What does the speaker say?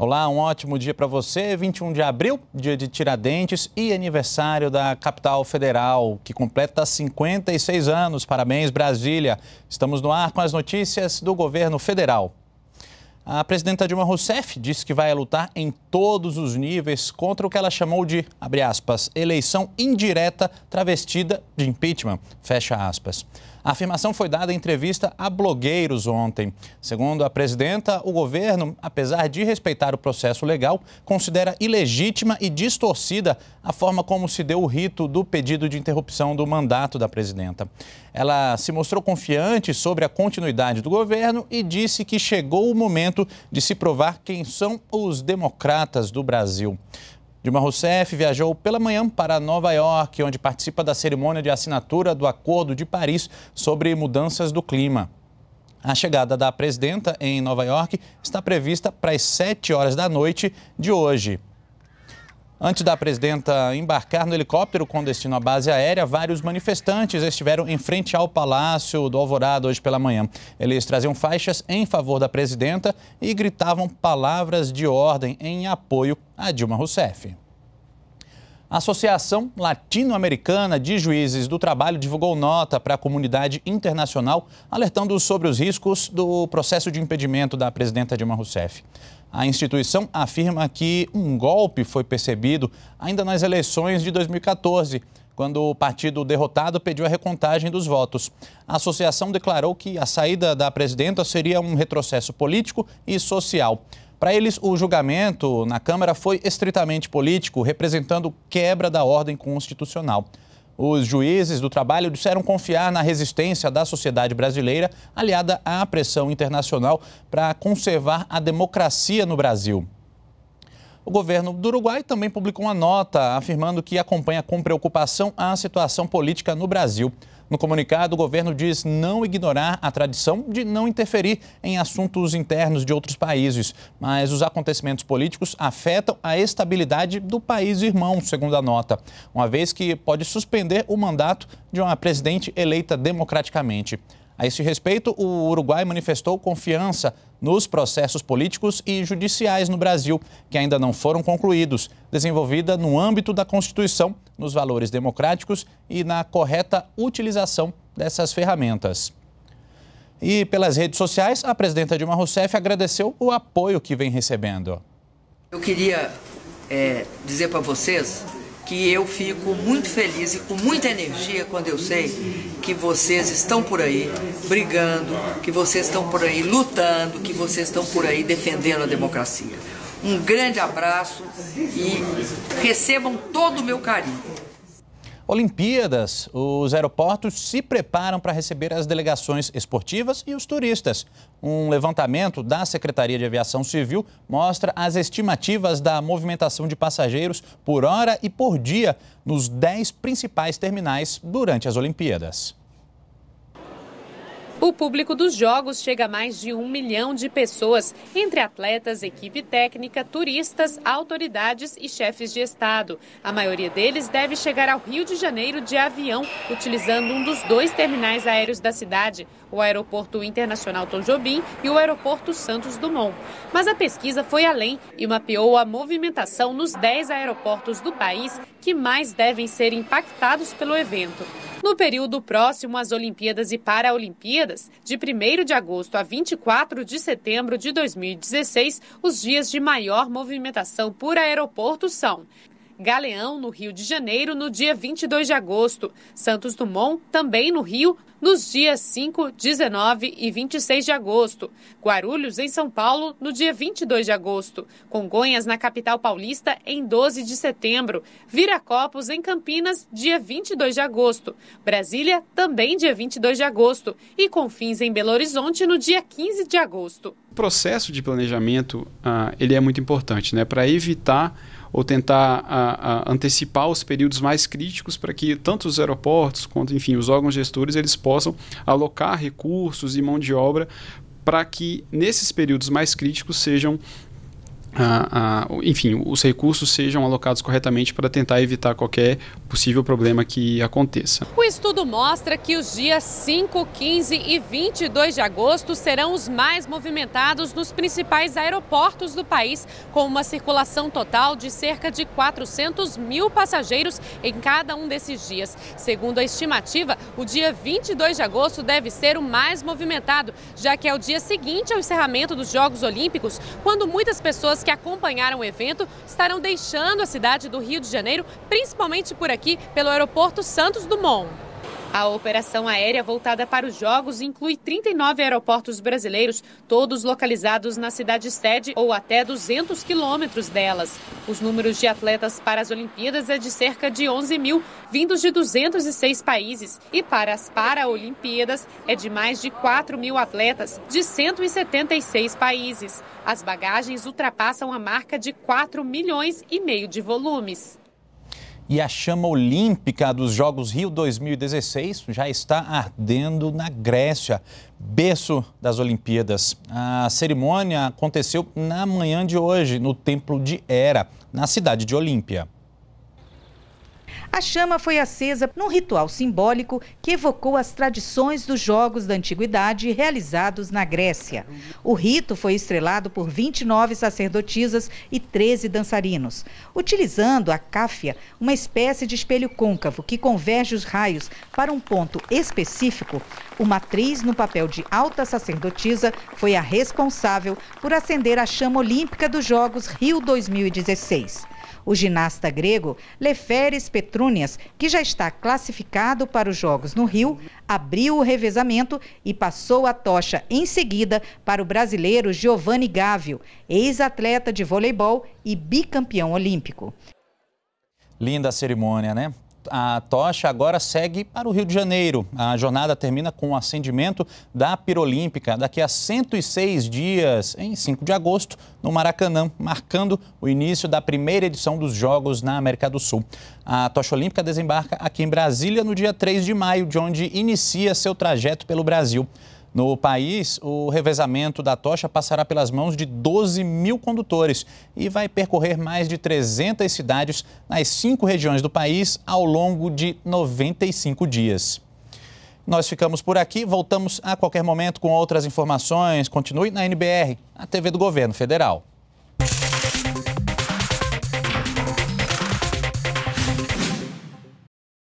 Olá, um ótimo dia para você. 21 de abril, dia de Tiradentes e aniversário da capital federal, que completa 56 anos. Parabéns, Brasília. Estamos no ar com as notícias do governo federal. A presidenta Dilma Rousseff disse que vai lutar em todos os níveis contra o que ela chamou de, abre aspas, eleição indireta travestida de impeachment, fecha aspas. A afirmação foi dada em entrevista a blogueiros ontem. Segundo a presidenta, o governo, apesar de respeitar o processo legal, considera ilegítima e distorcida a forma como se deu o rito do pedido de interrupção do mandato da presidenta. Ela se mostrou confiante sobre a continuidade do governo e disse que chegou o momento momento de se provar quem são os democratas do Brasil. Dilma Rousseff viajou pela manhã para Nova York, onde participa da cerimônia de assinatura do Acordo de Paris sobre mudanças do clima. A chegada da presidenta em Nova York está prevista para as 7 horas da noite de hoje. Antes da presidenta embarcar no helicóptero com destino à base aérea, vários manifestantes estiveram em frente ao Palácio do Alvorada hoje pela manhã. Eles traziam faixas em favor da presidenta e gritavam palavras de ordem em apoio a Dilma Rousseff. A Associação Latino-Americana de Juízes do Trabalho divulgou nota para a comunidade internacional alertando sobre os riscos do processo de impedimento da presidenta Dilma Rousseff. A instituição afirma que um golpe foi percebido ainda nas eleições de 2014, quando o partido derrotado pediu a recontagem dos votos. A associação declarou que a saída da presidenta seria um retrocesso político e social. Para eles, o julgamento na Câmara foi estritamente político, representando quebra da ordem constitucional. Os juízes do trabalho disseram confiar na resistência da sociedade brasileira, aliada à pressão internacional, para conservar a democracia no Brasil. O governo do Uruguai também publicou uma nota afirmando que acompanha com preocupação a situação política no Brasil. No comunicado, o governo diz não ignorar a tradição de não interferir em assuntos internos de outros países, mas os acontecimentos políticos afetam a estabilidade do país irmão, segundo a nota, uma vez que pode suspender o mandato de uma presidente eleita democraticamente. A esse respeito, o Uruguai manifestou confiança nos processos políticos e judiciais no Brasil, que ainda não foram concluídos, desenvolvida no âmbito da Constituição, nos valores democráticos e na correta utilização dessas ferramentas. E pelas redes sociais, a presidenta Dilma Rousseff agradeceu o apoio que vem recebendo. Eu queria é, dizer para vocês que eu fico muito feliz e com muita energia quando eu sei que vocês estão por aí brigando, que vocês estão por aí lutando, que vocês estão por aí defendendo a democracia. Um grande abraço e recebam todo o meu carinho. Olimpíadas, os aeroportos se preparam para receber as delegações esportivas e os turistas. Um levantamento da Secretaria de Aviação Civil mostra as estimativas da movimentação de passageiros por hora e por dia nos 10 principais terminais durante as Olimpíadas. O público dos Jogos chega a mais de um milhão de pessoas, entre atletas, equipe técnica, turistas, autoridades e chefes de Estado. A maioria deles deve chegar ao Rio de Janeiro de avião, utilizando um dos dois terminais aéreos da cidade o Aeroporto Internacional Tom Jobim e o Aeroporto Santos Dumont. Mas a pesquisa foi além e mapeou a movimentação nos 10 aeroportos do país que mais devem ser impactados pelo evento. No período próximo às Olimpíadas e Paralimpíadas, de 1 de agosto a 24 de setembro de 2016, os dias de maior movimentação por aeroporto são Galeão, no Rio de Janeiro, no dia 22 de agosto, Santos Dumont, também no Rio, nos dias 5, 19 e 26 de agosto, Guarulhos, em São Paulo, no dia 22 de agosto, Congonhas, na capital paulista, em 12 de setembro, Viracopos, em Campinas, dia 22 de agosto, Brasília, também dia 22 de agosto, e Confins, em Belo Horizonte, no dia 15 de agosto. O processo de planejamento ah, ele é muito importante né? para evitar ou tentar a, a antecipar os períodos mais críticos para que tanto os aeroportos quanto, enfim, os órgãos gestores eles possam alocar recursos e mão de obra para que nesses períodos mais críticos sejam a, a, enfim, os recursos sejam alocados corretamente para tentar evitar qualquer possível problema que aconteça. O estudo mostra que os dias 5, 15 e 22 de agosto serão os mais movimentados nos principais aeroportos do país, com uma circulação total de cerca de 400 mil passageiros em cada um desses dias. Segundo a estimativa, o dia 22 de agosto deve ser o mais movimentado, já que é o dia seguinte ao encerramento dos Jogos Olímpicos, quando muitas pessoas que acompanharam o evento estarão deixando a cidade do Rio de Janeiro, principalmente por aqui, pelo aeroporto Santos Dumont. A operação aérea voltada para os Jogos inclui 39 aeroportos brasileiros, todos localizados na cidade-sede ou até 200 quilômetros delas. Os números de atletas para as Olimpíadas é de cerca de 11 mil, vindos de 206 países, e para as Paralimpíadas é de mais de 4 mil atletas, de 176 países. As bagagens ultrapassam a marca de 4 milhões e meio de volumes. E a chama olímpica dos Jogos Rio 2016 já está ardendo na Grécia, berço das Olimpíadas. A cerimônia aconteceu na manhã de hoje, no Templo de Hera, na cidade de Olímpia. A chama foi acesa num ritual simbólico que evocou as tradições dos Jogos da Antiguidade realizados na Grécia. O rito foi estrelado por 29 sacerdotisas e 13 dançarinos, utilizando a cáfia, uma espécie de espelho côncavo que converge os raios para um ponto específico. Uma atriz no papel de alta sacerdotisa foi a responsável por acender a chama olímpica dos Jogos Rio 2016. O ginasta grego Leferes Petrúnias, que já está classificado para os Jogos no Rio, abriu o revezamento e passou a tocha em seguida para o brasileiro Giovanni Gávio, ex-atleta de voleibol e bicampeão olímpico. Linda a cerimônia, né? a tocha agora segue para o Rio de Janeiro. A jornada termina com o acendimento da Pirolímpica daqui a 106 dias, em 5 de agosto, no Maracanã, marcando o início da primeira edição dos Jogos na América do Sul. A tocha olímpica desembarca aqui em Brasília no dia 3 de maio, de onde inicia seu trajeto pelo Brasil. No país, o revezamento da tocha passará pelas mãos de 12 mil condutores e vai percorrer mais de 300 cidades nas cinco regiões do país ao longo de 95 dias. Nós ficamos por aqui, voltamos a qualquer momento com outras informações. Continue na NBR, a TV do Governo Federal.